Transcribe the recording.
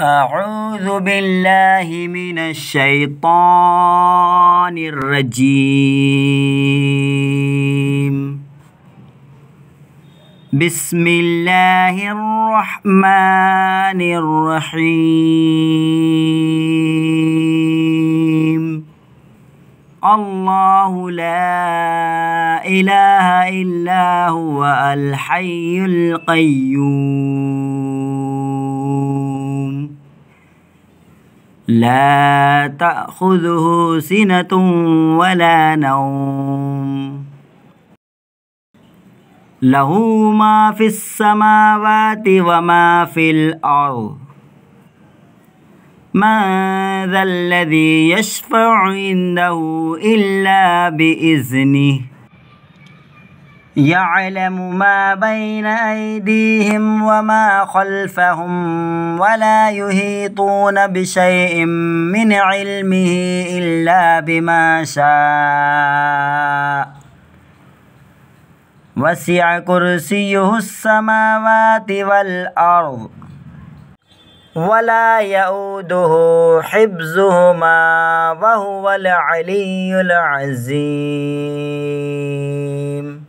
أعوذ بالله من الشيطان الرجيم بسم الله الرحمن الرحيم الله لا إله إلا هو الحي القيوم لا تأخذه سنة ولا نوم له ما في السماوات وما في الأرض ماذا ذا الذي يشفع عنده إلا بإذنه يعلم ما بين أيديهم وما خلفهم ولا يهيطون بشيء من علمه إلا بما شاء وسع كرسيه السماوات والأرض ولا يؤوده حفظهما وهو العلي العظيم